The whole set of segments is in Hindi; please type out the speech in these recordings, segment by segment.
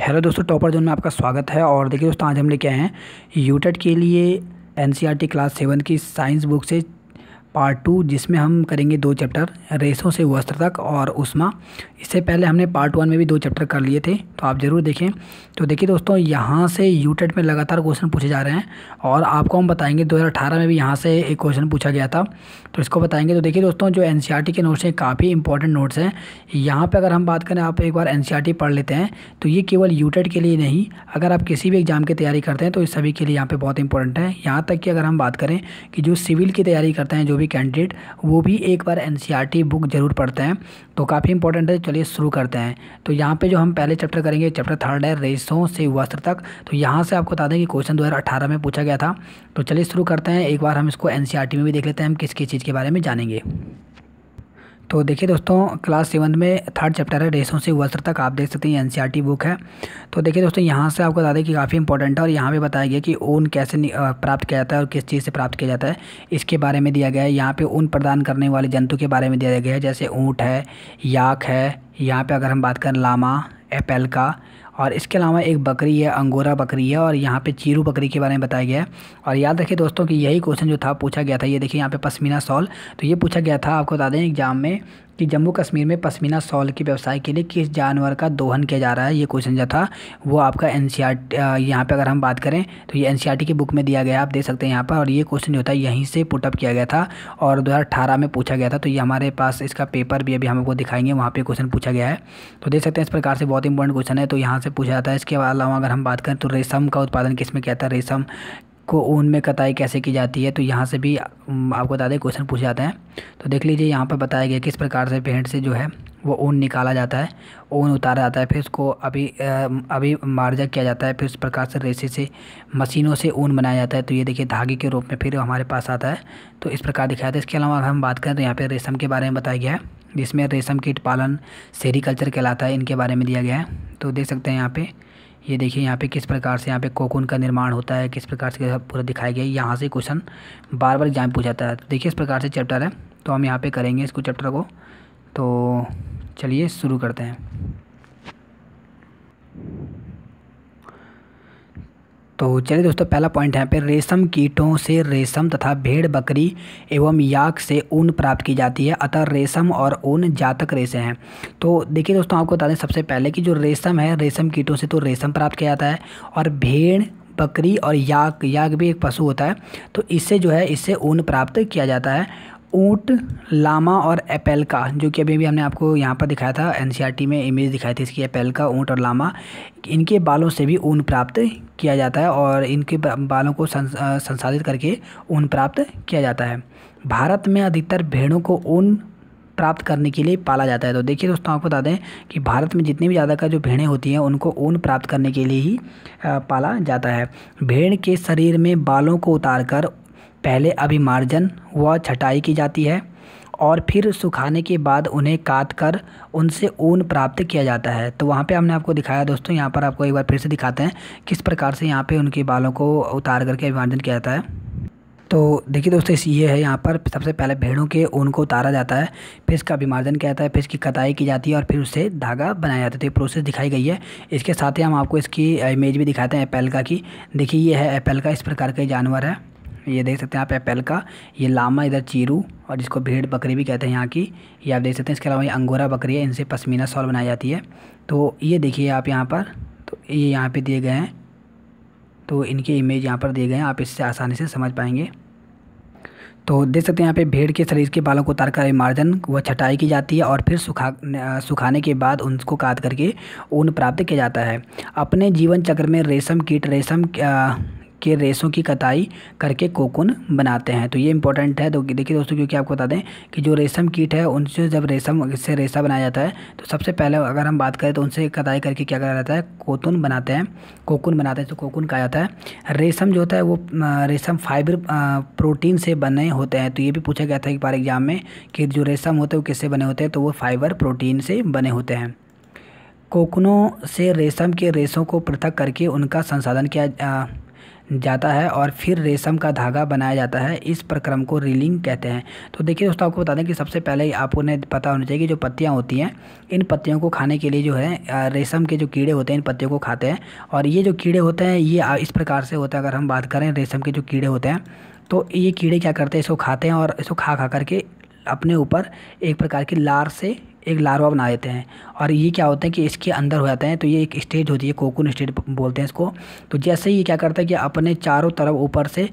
हेलो दोस्तों टॉपर जोन में आपका स्वागत है और देखिए दोस्तों आज हम लेके आए हैं यूटेट e के लिए एन e क्लास सेवन की साइंस बुक से पार्ट टू जिसमें हम करेंगे दो चैप्टर रेसों से वस्त्र तक और उष्मा इससे पहले हमने पार्ट वन में भी दो चैप्टर कर लिए थे तो आप ज़रूर देखें तो देखिए दोस्तों यहाँ से यू टेट में लगातार क्वेश्चन पूछे जा रहे हैं और आपको हम बताएंगे 2018 में भी यहाँ से एक क्वेश्चन पूछा गया था तो इसको बताएंगे तो देखिए दोस्तों जो एन e के नोट्स हैं काफ़ी इंपॉर्टेंट नोट्स हैं यहाँ पर अगर हम बात करें आप एक बार एन e पढ़ लेते हैं तो ये केवल यू के लिए नहीं अगर आप किसी भी एग्ज़ाम की तैयारी करते हैं तो इस सभी के लिए यहाँ पर बहुत इंपॉर्टेंट है यहाँ तक कि अगर हम बात करें कि जो सिविल की तैयारी करते हैं जो भी सभी कैंडिडेट वो भी एक बार एन बुक ज़रूर पढ़ते हैं तो काफ़ी इंपॉर्टेंट है चलिए शुरू करते हैं तो यहाँ पे जो हम पहले चैप्टर करेंगे चैप्टर थर्ड है रेसों से वस्त्र तक तो यहाँ से आपको बता दें कि क्वेश्चन दो में पूछा गया था तो चलिए शुरू करते हैं एक बार हम इसको एन e में भी देख लेते हैं हम किस किस चीज़ के बारे में जानेंगे तो देखिए दोस्तों क्लास सेवन्थ में थर्ड चैप्टर है रेशों से वस्त्र तक आप देख सकते हैं एनसीईआरटी बुक e है तो देखिए दोस्तों यहाँ से आपको बता दें कि काफ़ी इंपॉर्टेंट है और यहाँ पे बताया गया कि ऊन कैसे प्राप्त किया जाता है और किस चीज़ से प्राप्त किया जाता है इसके बारे में दिया गया है यहाँ पर ऊन प्रदान करने वाले जंतु के बारे में दिया गया है जैसे ऊँट है याक है यहाँ पर अगर हम बात करें लामा एपेल का और इसके अलावा एक बकरी है अंगोरा बकरी है और यहाँ पे चीरू बकरी के बारे में बताया गया है और याद रखिए दोस्तों कि यही क्वेश्चन जो था पूछा गया था ये देखिए यहाँ पे पश्मीना सॉल तो ये पूछा गया था आपको बता दें एग्जाम में कि जम्मू कश्मीर में पश्मीना सॉल के व्यवसाय के लिए किस जानवर का दोहन किया जा रहा है ये क्वेश्चन जो था वो आपका एन सी आर यहाँ पर अगर हम बात करें तो ये एन सी आर टी की बुक में दिया गया आप देख सकते हैं यहाँ पर और ये क्वेश्चन जो था यहीं से पुटअप किया गया था और दो हज़ार अठारह में पूछा गया था तो ये हमारे पास इसका पेपर भी अभी हम आपको दिखाएंगे वहाँ पर क्वेश्चन पूछा गया है तो देख सकते हैं इस प्रकार से बहुत इंपॉर्टेंट क्वेश्चन है तो यहाँ से पूछा जाता है इसके अलावा अगर हम बात करें तो रेशम का उत्पादन में किया जाता है रेशम को ऊन में कताई कैसे की जाती है तो यहाँ से भी आपको बता दें क्वेश्चन पूछे जाते हैं तो देख लीजिए यहाँ पर बताया गया किस प्रकार से पेंट से जो है वो ऊन निकाला जाता है ऊन उतारा जाता है फिर उसको अभी अभी मार्जा किया जाता है फिर उस प्रकार से रेसे से मशीनों से ऊन बनाया जाता है तो ये देखिए धागे के रूप में फिर हमारे पास आता है तो इस प्रकार दिखाया जाता है इसके अलावा अगर हम बात करें तो यहाँ पर रेशम के बारे में बताया गया है जिसमें रेशम कीट पालन सेरीकल्चर कहलाता है इनके बारे में दिया गया है तो देख सकते हैं यहाँ पे ये देखिए यहाँ पे किस प्रकार से यहाँ पे कोकून का निर्माण होता है किस प्रकार से पूरा दिखाया गया है यहाँ से क्वेश्चन बार बार एग्जाम पूछा जाता है देखिए इस प्रकार से चैप्टर है तो हम यहाँ पर करेंगे इसको चैप्टर को तो चलिए शुरू करते हैं तो चलिए दोस्तों पहला पॉइंट यहाँ पे रेशम कीटों से रेशम तथा भेड़ बकरी एवं याक से ऊन प्राप्त की जाती है अतः रेशम और ऊन जातक रेशे हैं तो देखिए दोस्तों आपको बता दें सबसे पहले कि जो रेशम है रेशम कीटों से तो रेशम प्राप्त किया जाता है और भेड़ बकरी और याक याक भी एक पशु होता है तो इससे जो है इससे ऊन प्राप्त किया जाता है ऊँट लामा और एपेल का जो कि अभी अभी हमने आपको यहाँ पर दिखाया था एनसीईआरटी में इमेज दिखाई थी इसकी एपेल का ऊँट और लामा इनके बालों से भी ऊन प्राप्त किया जाता है और इनके बालों को संसाधित करके ऊन प्राप्त किया जाता है भारत में अधिकतर भेड़ों को ऊन प्राप्त करने के लिए पाला जाता है तो देखिए दोस्तों आपको बता दें कि भारत में जितनी भी ज़्यादा का जो भेड़ें होती हैं उनको ऊन प्राप्त करने के लिए ही पाला जाता है भेड़ के शरीर में बालों को उतार कर पहले अभिमार्जन व छटाई की जाती है और फिर सुखाने के बाद उन्हें काट कर उनसे ऊन प्राप्त किया जाता है तो वहाँ पे हमने आपको दिखाया दोस्तों यहाँ पर आपको एक बार फिर से दिखाते हैं किस प्रकार से यहाँ पे उनके बालों को उतार करके अभिमार्जन किया जाता है तो देखिए दोस्तों इस ये है यहाँ पर सबसे पहले भेड़ों के ऊन को उतारा जाता है फिर इसका अभिमार्जन किया जाता है फिर इसकी कटाई की जाती है और फिर उससे धागा बनाया जाता है तो ये प्रोसेस दिखाई गई है इसके साथ ही हम आपको इसकी इमेज भी दिखाते हैं एप्पल का की देखिए ये है एप्पल का इस प्रकार का जानवर है ये देख सकते हैं आप एप्पल का ये लामा इधर चीरू और जिसको भीड़ बकरी भी कहते हैं यहाँ की ये आप देख सकते हैं इसके अलावा ये अंगोरा बकरी है इनसे पश्मीना सॉल बनाई जाती है तो ये देखिए आप यहाँ पर तो ये यहाँ पर दिए गए हैं तो इनके इमेज यहाँ पर दिए गए हैं आप इससे आसानी से समझ पाएंगे तो देख सकते हैं यहाँ पे भेड़ के शरीर के बालों को उतार कर मार्जन व छटाई की जाती है और फिर सुखा सुखाने के बाद उनको काट करके ऊन प्राप्त किया जाता है अपने जीवन चक्र में रेशम कीट रेशम के रेशों की कताई करके कोकुन बनाते हैं तो ये इंपॉर्टेंट है तो देखिए दोस्तों क्योंकि आपको बता दें कि जो रेशम कीट है उनसे जब रेशम से रेशा बनाया जाता है तो सबसे पहले अगर हम बात करें तो उनसे कताई करके क्या करा जाता है कोतुन बनाते हैं कोकुन बनाते हैं तो कोकुन कहा जाता है रेशम जो होता है वो रेशम फाइबर प्रोटीन से बने होते हैं तो ये भी पूछा गया था एक बार एग्जाम में कि जो रेशम होते हैं वो किससे बने होते हैं तो वो फाइबर प्रोटीन से बने होते हैं कोकुनों से रेशम के रेशों को पृथक करके उनका संसाधन किया जाता है और फिर रेशम का धागा बनाया जाता है इस प्रक्रम को रीलिंग कहते हैं तो देखिए दोस्तों आपको बता दें कि सबसे पहले आपको उन्हें पता होना चाहिए कि जो पत्तियाँ होती हैं इन पत्तियों को खाने के लिए जो है रेशम के जो कीड़े होते हैं इन पत्तियों को खाते हैं और ये जो कीड़े होते हैं ये इस प्रकार से होते हैं अगर हम बात करें रेशम के जो कीड़े होते हैं तो ये कीड़े क्या करते हैं इसको खाते हैं और इसको खा खा करके अपने ऊपर एक प्रकार की लार से एक लार्वा बना देते हैं और ये क्या होता है कि इसके अंदर हो जाते हैं तो ये एक स्टेज होती है कोकुन स्टेज बोलते हैं इसको तो जैसे ही ये क्या करता है कि अपने चारों तरफ ऊपर से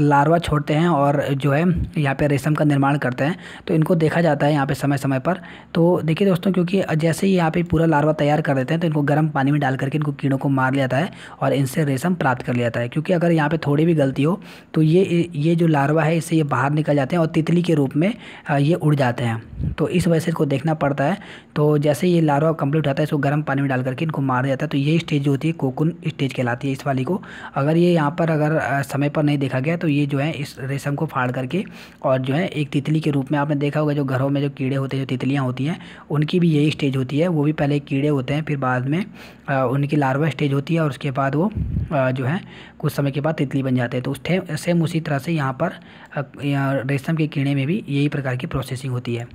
लार्वा छोड़ते हैं और जो है यहाँ पर रेशम का निर्माण करते हैं तो इनको देखा जाता है यहाँ पर समय समय पर तो देखिए दोस्तों क्योंकि जैसे ही यहाँ पर पूरा लार्वा तैयार कर देते हैं तो इनको गर्म पानी में डाल करके इनको कीड़ों को मार लिया जाता है और इनसे रेशम प्राप्त कर लिया जाता है क्योंकि अगर यहाँ पर थोड़ी भी गलती हो तो ये ये जो लार्वा है इससे ये बाहर निकल जाते हैं और तितली के रूप में ये उड़ जाते हैं तो इस वजह से इसको देख देखना पड़ता है तो जैसे ये लारवा कंप्लीट होता है इसको गर्म पानी में डाल करके इनको मार जाता है तो ये स्टेज जो होती है कोकुन स्टेज कहलाती है इस वाली को अगर ये यहाँ पर अगर समय पर नहीं देखा गया तो ये जो है इस रेशम को फाड़ करके और जो है एक तितली के रूप में आपने देखा होगा जो घरों में जो कीड़े होते हैं जो तितलियाँ होती हैं उनकी भी यही स्टेज होती है वो भी पहले कीड़े होते हैं फिर बाद में उनकी लारवा स्टेज होती है और उसके बाद वो जो है कुछ समय के बाद तितली बन जाते हैं तो उस सेम उसी तरह से यहाँ पर रेशम के कीड़े में भी यही प्रकार की प्रोसेसिंग होती है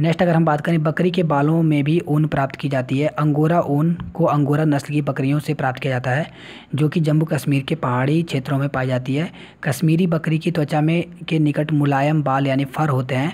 नेक्स्ट अगर हम बात करें बकरी के बालों में भी ऊन प्राप्त की जाती है अंगोरा ऊन को अंगोरा नस्ल की बकरियों से प्राप्त किया जाता है जो कि जम्मू कश्मीर के पहाड़ी क्षेत्रों में पाई जाती है कश्मीरी बकरी की त्वचा में के निकट मुलायम बाल यानी फर होते हैं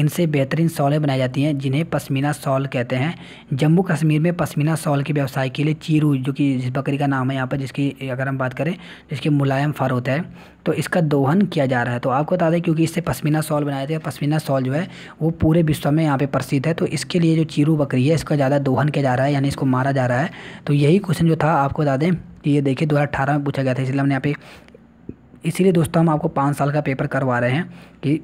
इनसे बेहतरीन सॉलें बनाई जाती हैं जिन्हें पश्मीना सॉल कहते हैं जम्मू कश्मीर में पश्मीना सॉल के व्यवसाय के लिए चीरू जो कि जिस बकरी का नाम है यहाँ पर जिसकी अगर हम बात करें जिसके मुलायम फर होता है तो इसका दोहन किया जा रहा है तो आपको बता दें क्योंकि इससे पश्मीना सॉल बनाए थे पश्मीना सॉल जो है वो पूरे विश्व में यहाँ पे प्रसिद्ध है तो इसके लिए जो चीरू बकरी है इसका ज़्यादा दोहन किया जा रहा है यानी इसको मारा जा रहा है तो यही क्वेश्चन जो था आपको बता दें कि ये देखिए दो में पूछा गया था इसलिए हमने यहाँ पे इसीलिए दोस्तों हम आपको पाँच साल का पेपर करवा रहे हैं कि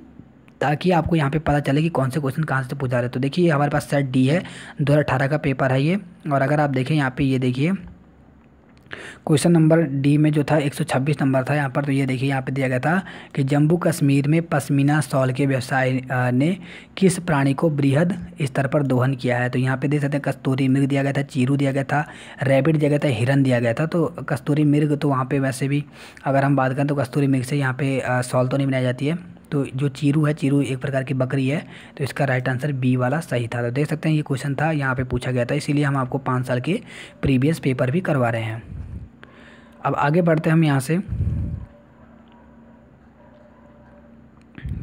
ताकि आपको यहाँ पे पता चले कि कौन से क्वेश्चन कहाँ से पूछा रहे तो देखिए हमारे पास सेट डी है दो का पेपर है ये और अगर आप देखें यहाँ पे ये देखिए क्वेश्चन नंबर डी में जो था 126 नंबर था यहाँ पर तो ये देखिए यहाँ पे दिया गया था कि जम्मू कश्मीर में पश्मीना सॉल के व्यवसाय ने किस प्राणी को बृहद स्तर पर दोहन किया है तो यहाँ पे देख सकते हैं कस्तूरी मृग दिया गया था चीरू दिया गया था रैबिट दिया गया था हिरन दिया गया था तो कस्तूरी मृग तो वहाँ पर वैसे भी अगर हम बात करें तो कस्तूरी मृग से यहाँ पर सॉल तो नहीं बनाई जाती है तो जो चीरू है चीरू एक प्रकार की बकरी है तो इसका राइट आंसर बी वाला सही था तो देख सकते हैं ये क्वेश्चन था यहाँ पर पूछा गया था इसीलिए हम आपको पाँच साल के प्रीवियस पेपर भी करवा रहे हैं अब आगे बढ़ते हैं हम यहाँ से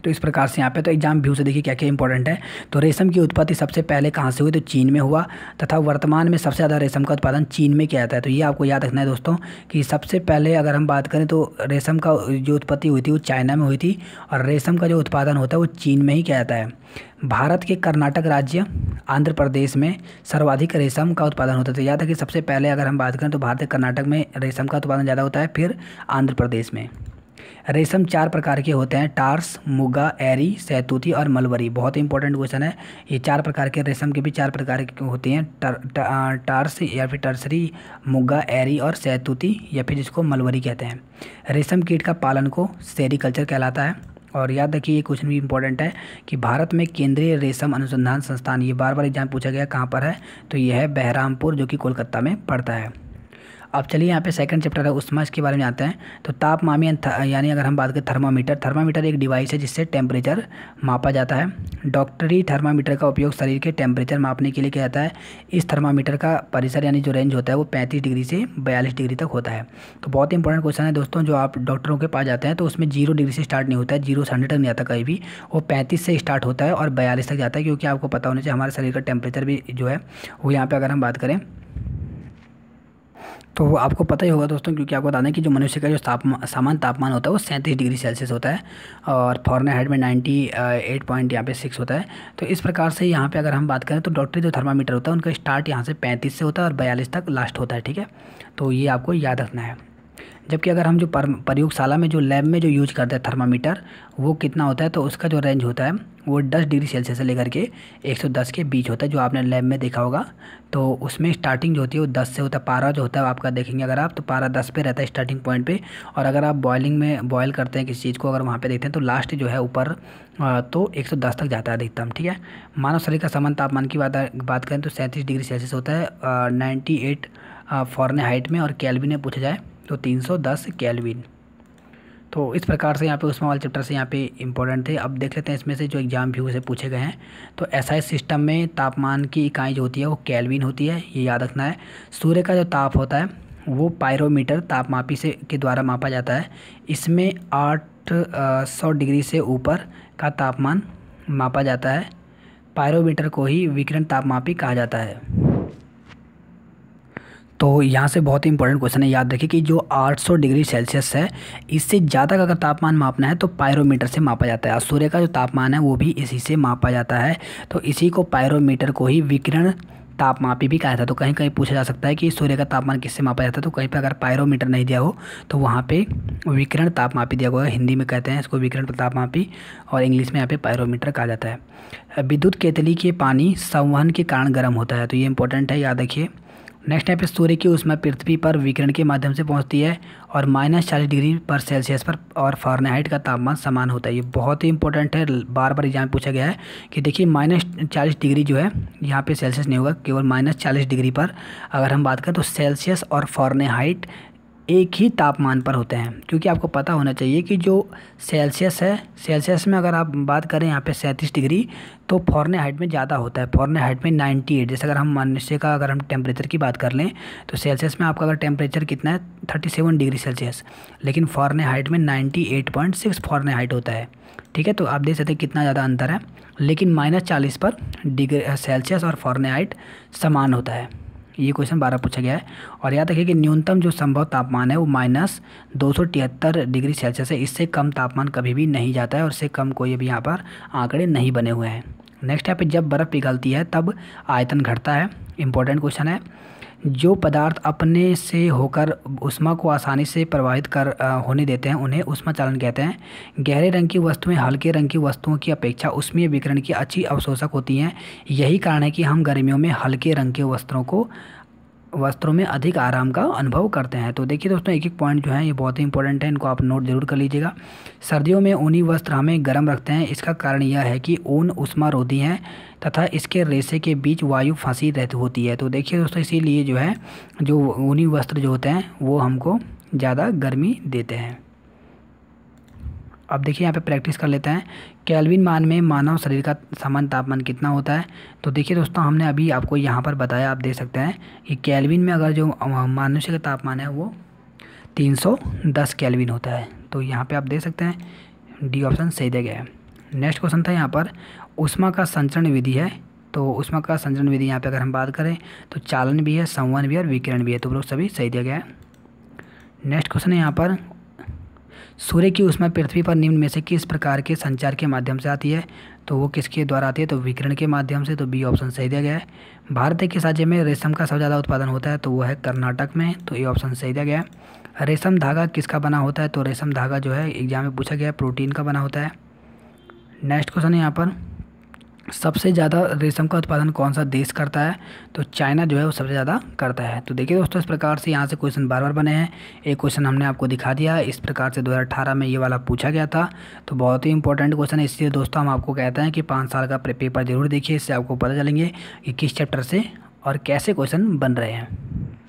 तो इस प्रकार से यहाँ पे तो एग्जाम व्यू से देखिए क्या क्या इंपॉर्टेंट है तो रेशम की उत्पत्ति सबसे पहले कहाँ से हुई तो चीन में हुआ तथा वर्तमान में सबसे ज़्यादा रेशम का उत्पादन चीन में किया जाता है तो ये आपको याद रखना है दोस्तों कि सबसे पहले अगर हम बात करें तो रेशम का जो उत्पत्ति हुई थी वो चाइना में हुई थी और रेशम का जो उत्पादन होता है वो चीन में ही किया जाता है भारत के कर्नाटक राज्य आंध्र प्रदेश में सर्वाधिक रेशम का उत्पादन होता था तो याद है कि सबसे पहले अगर हम बात करें तो भारत के कर्नाटक में रेशम का उत्पादन ज़्यादा होता है फिर आंध्र प्रदेश में रेशम चार प्रकार के होते हैं टार्स मुगा एरी सैतूती और मलवरी बहुत इंपॉर्टेंट क्वेश्चन है ये चार प्रकार के रेशम के भी चार प्रकार के होते हैं टर, टा, टार्स या फिर टर्सरी मुगा एरी और सैतूती या फिर जिसको मलवरी कहते हैं रेशम कीट का पालन को सेरिकल्चर कहलाता है और याद रखिए ये क्वेश्चन भी इंपॉर्टेंट है कि भारत में केंद्रीय रेशम अनुसंधान संस्थान ये बार बार एग्जाम पूछा गया कहाँ पर है तो यह है बहरामपुर जो कि कोलकाता में पड़ता है अब चलिए यहाँ पे सेकंड चैप्टर है उष्मा इसके बारे में आते हैं तो ताप मामी यानी अगर हम बात करें थर्मामीटर थर्मामीटर एक डिवाइस है जिससे टेम्परेचर मापा जाता है डॉक्टरी थर्मामीटर का उपयोग शरीर के टेम्परेचर मापने के लिए किया जाता है इस थर्मामीटर का परिसर यानी जो रेंज होता है वो पैंतीस डिग्री से बयालीस डिग्री तक होता है तो बहुत ही इंपॉर्टेंट क्वेश्चन है दोस्तों जो आप डॉक्टरों के पास जाते हैं तो उसमें जीरो डिग्री से स्टार्ट नहीं होता है जीरो से हंड्रेड तक नहीं आता कहीं भी वो पैंतीस से स्टार्ट होता है और बयालीस तक जाता है क्योंकि आपको पता होना चाहिए हमारे शरीर का टेम्परेचर भी जो है वो यहाँ पर अगर हम बात करें तो आपको पता ही होगा दोस्तों क्योंकि आपको बता दें कि जो मनुष्य का जो तापमान सामान्य तापमान होता है वो सैंतीस डिग्री सेल्सियस होता है और फॉरन हेड में नाइन्टी एट पॉइंट यहाँ पे सिक्स होता है तो इस प्रकार से यहाँ पे अगर हम बात करें तो डॉक्टरी जो थर्मामीटर होता है उनका स्टार्ट यहाँ से पैंतीस से होता है और बयालीस तक लास्ट होता है ठीक है तो ये आपको याद रखना है जबकि अगर हम जो प्रयोगशाला में जो लैब में जो यूज करते हैं थर्मामीटर वो कितना होता है तो उसका जो रेंज होता है वो दस डिग्री सेल्सियस से लेकर के 110 के बीच होता है जो आपने लैब में देखा होगा तो उसमें स्टार्टिंग जो होती है वो दस से होता है पारा जो होता है आपका देखेंगे अगर आप तो पारा दस पे रहता है स्टार्टिंग पॉइंट पे और अगर आप बॉयलिंग में बॉयल करते हैं किसी चीज़ को अगर वहाँ पर देखते हैं तो लास्ट जो है ऊपर तो दस तक जाता है अधिकतम ठीक है मानव शरीर का समान तापमान की बात करें तो सैंतीस डिग्री सेल्सियस होता है नाइन्टी एट फॉरने हाइट में और कैलविन में पूछा जाए तो 310 केल्विन तो इस प्रकार से यहाँ पे उस्मा वाले चैप्टर से यहाँ पे इंपॉर्टेंट थे अब देख लेते हैं इसमें से जो एग्जाम व्यू से पूछे गए हैं तो ऐसा सिस्टम में तापमान की इकाई जो होती है वो कैलविन होती है ये याद रखना है सूर्य का जो ताप होता है वो पायरोमीटर तापमापी से के द्वारा मापा जाता है इसमें आठ सौ डिग्री से ऊपर का तापमान मापा जाता है पायरोमीटर को ही विकिरण तापमापी कहा जाता है तो यहाँ से बहुत ही इंपॉर्टेंट क्वेश्चन है याद रखिए कि जो 800 डिग्री सेल्सियस है इससे ज़्यादा का अगर तापमान मापना है तो पायरोमीटर से मापा जाता है और सूर्य का जो तापमान है वो भी इसी से मापा जाता है तो इसी को पायरोमीटर को ही विकिरण तापमापी भी कहा जाता है तो कहीं कहीं पूछा जा सकता है कि सूर्य का तापमान किससे मापा जाता है तो कहीं पर अगर पायरोमीटर नहीं दिया हो तो वहाँ पे विकिरण तापमापी दिया हुआ है हिंदी में कहते हैं इसको विकिरण तापमापी और इंग्लिश में यहाँ पे पायरोमीटर कहा जाता है विद्युत केतली के पानी संवहन के कारण गर्म होता है तो ये इंपॉर्टेंट है याद रखिए नेक्स्ट है पे सूर्य की उसमें पृथ्वी पर विकिरण के माध्यम से पहुंचती है और माइनस चालीस डिग्री पर सेल्सियस पर और फॉरनहाइट का तापमान समान होता है ये बहुत ही इंपॉर्टेंट है बार बार एग्जाम पूछा गया है कि देखिए माइनस चालीस डिग्री जो है यहाँ पे सेल्सियस नहीं होगा केवल माइनस चालीस डिग्री पर अगर हम बात करें तो सेल्सियस और फॉरनहाइट एक ही तापमान पर होते हैं क्योंकि आपको पता होना चाहिए कि जो सेल्सियस है सेल्सियस में अगर आप बात करें यहाँ पे सैंतीस डिग्री तो फॉरन हाइट में ज़्यादा होता है फॉरन हाइट में 98 जैसे अगर हम मनुष्य का अगर हम टेम्परेचर की बात कर लें तो सेल्सियस में आपका अगर टेम्परेचर कितना है सेवन डिग्री सेल्सियस लेकिन फॉरन हाइट में सिक्स फॉरन हाइट होता है ठीक है तो आप देख सकते हैं कितना ज़्यादा अंतर है लेकिन माइनस चालीस पर डिग्री सेल्सियस और फॉरन हाइट समान होता है ये क्वेश्चन बारह पूछा गया है और याद रखिए कि न्यूनतम जो संभव तापमान है वो माइनस दो डिग्री सेल्सियस है इससे कम तापमान कभी भी नहीं जाता है और इससे कम कोई भी यहाँ पर आंकड़े नहीं बने हुए हैं नेक्स्ट यहाँ पे जब बर्फ़ पिघलती है तब आयतन घटता है इंपॉर्टेंट क्वेश्चन है जो पदार्थ अपने से होकर उष्मा को आसानी से प्रवाहित कर होने देते हैं उन्हें उष्मा चालन कहते हैं गहरे रंग की वस्तुएं हल्के रंग की वस्तुओं की अपेक्षा उष्मीय विकिरण की अच्छी अवशोषक होती हैं यही कारण है कि हम गर्मियों में हल्के रंग के वस्त्रों को वस्त्रों में अधिक आराम का अनुभव करते हैं तो देखिए दोस्तों एक एक पॉइंट जो है ये बहुत ही इंपॉर्टेंट है इनको आप नोट जरूर कर लीजिएगा सर्दियों में ऊनी वस्त्र हमें गर्म रखते हैं इसका कारण यह है कि ऊन उष्मा रोधी है तथा इसके रेसे के बीच वायु फांसी रहती होती है तो देखिए दोस्तों इसीलिए जो है जो ऊनी वस्त्र जो होते हैं वो हमको ज़्यादा गर्मी देते हैं अब देखिए यहाँ पे प्रैक्टिस कर लेते हैं कैलविन मान में मानव शरीर का सामान्य तापमान कितना होता है तो देखिए दोस्तों हमने अभी आपको यहाँ पर बताया आप देख सकते हैं कि कैलविन में अगर जो मनुष्य का तापमान है वो 310 कैलविन होता है तो यहाँ पे आप देख सकते हैं डी ऑप्शन सही दे गया है नेक्स्ट क्वेश्चन था यहाँ पर उष्मा का संचरण विधि है तो उष्मा का संचरण विधि यहाँ पर अगर हम बात करें तो चालन भी है संवन भी है और विकिरण भी है तो लोग सभी सही दिया गया है नेक्स्ट क्वेश्चन है यहाँ पर सूर्य की उष्मा पृथ्वी पर निम्न में से किस प्रकार के संचार के माध्यम से आती है तो वो किसके द्वारा आती है तो विकिरण के माध्यम से तो बी ऑप्शन सही दिया गया है भारत के राज्य में रेशम का सबसे ज़्यादा उत्पादन होता है तो वो है कर्नाटक में तो ये ऑप्शन सही दिया गया है रेशम धागा किसका बना होता है तो रेशम धागा जो है एग्जाम में पूछा गया है प्रोटीन का बना होता है नेक्स्ट क्वेश्चन है यहाँ पर सबसे ज़्यादा रेशम का उत्पादन कौन सा देश करता है तो चाइना जो है वो सबसे ज़्यादा करता है तो देखिए दोस्तों इस प्रकार से यहाँ से क्वेश्चन बार बार बने हैं एक क्वेश्चन हमने आपको दिखा दिया इस प्रकार से 2018 में ये वाला पूछा गया था तो बहुत ही इंपॉर्टेंट क्वेश्चन है इसलिए दोस्तों हम आपको कहते हैं कि पाँच साल का पेपर ज़रूर देखिए इससे आपको पता चलेंगे कि किस चैप्टर से और कैसे क्वेश्चन बन रहे हैं